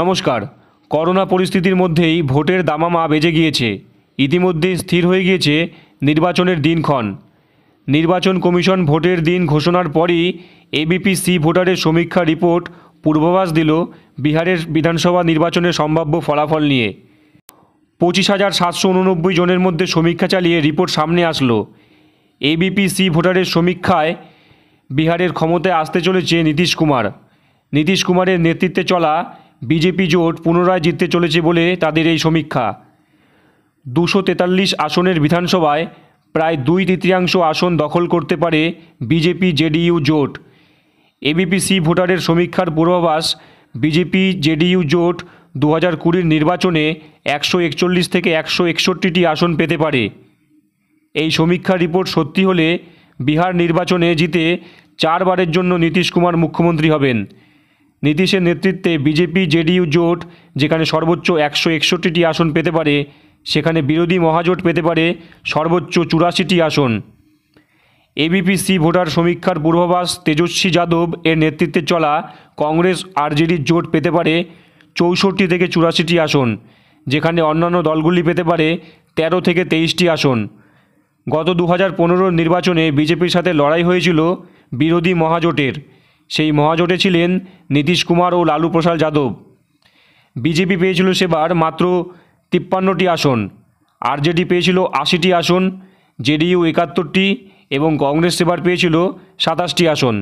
নমস্কার করোনা পরিস্থিতির মধ্যেই ভোটের দামামা বেজে গিয়েছে ইতিমধ্যে স্থির হয়ে গিয়েছে নির্বাচনের দিনক্ষণ নির্বাচন কমিশন ভোটের দিন ঘোষণার পরই এবিপি সি ভোটারের সমীক্ষা রিপোর্ট পূর্বাভাস দিল বিহারের বিধানসভা নির্বাচনের সম্ভাব্য ফলাফল নিয়ে পঁচিশ হাজার সাতশো উননব্বই জনের মধ্যে সমীক্ষা চালিয়ে রিপোর্ট সামনে আসলো এবিপি সি ভোটারের সমীক্ষায় বিহারের ক্ষমতায় আসতে চলেছে নীতিশ কুমার নীতিশ কুমারের নেতৃত্বে চলা বিজেপি জোট পুনরায় জিততে চলেছে বলে তাদের এই সমীক্ষা দুশো তেতাল্লিশ আসনের বিধানসভায় প্রায় দুই তৃতীয়াংশ আসন দখল করতে পারে বিজেপি জেডিইউ জোট এবিপিসি ভোটারের সমীক্ষার পূর্বাভাস বিজেপি জেডিইউ জোট দু হাজার কুড়ির নির্বাচনে একশো একচল্লিশ থেকে একশো একষট্টিটি আসন পেতে পারে এই সমীক্ষা রিপোর্ট সত্যি হলে বিহার নির্বাচনে জিতে চারবারের জন্য নীতিশ কুমার মুখ্যমন্ত্রী হবেন নীতিশের নেতৃত্বে বিজেপি জেডিইউ জোট যেখানে সর্বোচ্চ একশো একষট্টিটি আসন পেতে পারে সেখানে বিরোধী মহাজোট পেতে পারে সর্বোচ্চ চুরাশিটি আসন এবিপিসি ভোটার সমীক্ষার পূর্বাভাস তেজস্বী যাদব এর নেতৃত্বে চলা কংগ্রেস আরজেডির জোট পেতে পারে চৌষট্টি থেকে চুরাশিটি আসন যেখানে অন্যান্য দলগুলি পেতে পারে ১৩ থেকে তেইশটি আসন গত দু হাজার নির্বাচনে বিজেপির সাথে লড়াই হয়েছিল বিরোধী মহাজোটের সেই মহাজোটে ছিলেন নীতিশ কুমার ও লালু প্রসাদ যাদব বিজেপি পেয়েছিল সেবার মাত্র তিপ্পান্নটি আসন আরজেডি পেয়েছিল আশিটি আসন জেডিইউ একাত্তরটি এবং কংগ্রেস সেবার পেয়েছিল সাতাশটি আসন